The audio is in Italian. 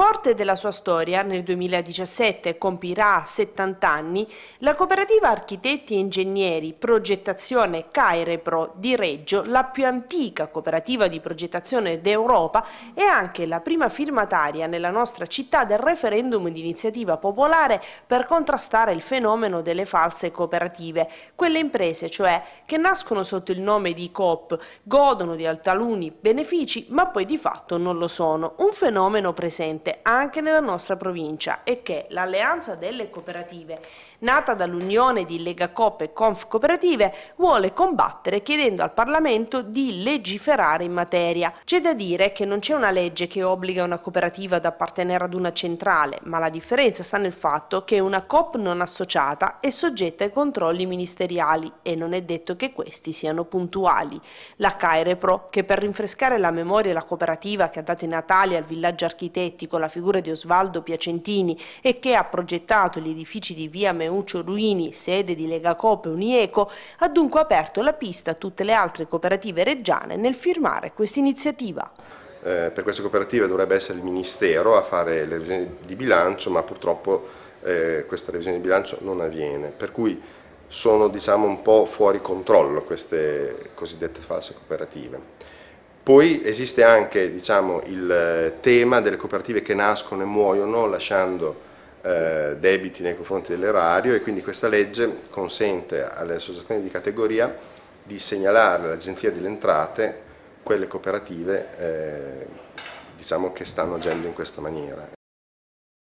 Forte della sua storia, nel 2017 compirà 70 anni, la cooperativa Architetti e Ingegneri Progettazione Cairepro di Reggio, la più antica cooperativa di progettazione d'Europa, e anche la prima firmataria nella nostra città del referendum di iniziativa popolare per contrastare il fenomeno delle false cooperative, quelle imprese cioè che nascono sotto il nome di COP, godono di altaluni benefici ma poi di fatto non lo sono, un fenomeno presente esiste anche nella nostra provincia e che l'alleanza delle cooperative, nata dall'unione di Lega Legacoop e Conf Cooperative, vuole combattere chiedendo al Parlamento di legiferare in materia. C'è da dire che non c'è una legge che obbliga una cooperativa ad appartenere ad una centrale, ma la differenza sta nel fatto che una COP non associata è soggetta ai controlli ministeriali e non è detto che questi siano puntuali. La Cairepro, che per rinfrescare la memoria e la cooperativa che ha dato i Natali al villaggio architettico con la figura di Osvaldo Piacentini e che ha progettato gli edifici di via Meuccio Ruini, sede di Lega Coppe Unieco, ha dunque aperto la pista a tutte le altre cooperative reggiane nel firmare questa iniziativa. Eh, per queste cooperative dovrebbe essere il Ministero a fare le revisioni di bilancio, ma purtroppo eh, questa revisione di bilancio non avviene, per cui sono diciamo, un po' fuori controllo queste cosiddette false cooperative. Poi esiste anche diciamo, il eh, tema delle cooperative che nascono e muoiono lasciando eh, debiti nei confronti dell'erario e quindi questa legge consente alle associazioni di categoria di segnalare all'Agenzia delle Entrate quelle cooperative eh, diciamo, che stanno agendo in questa maniera.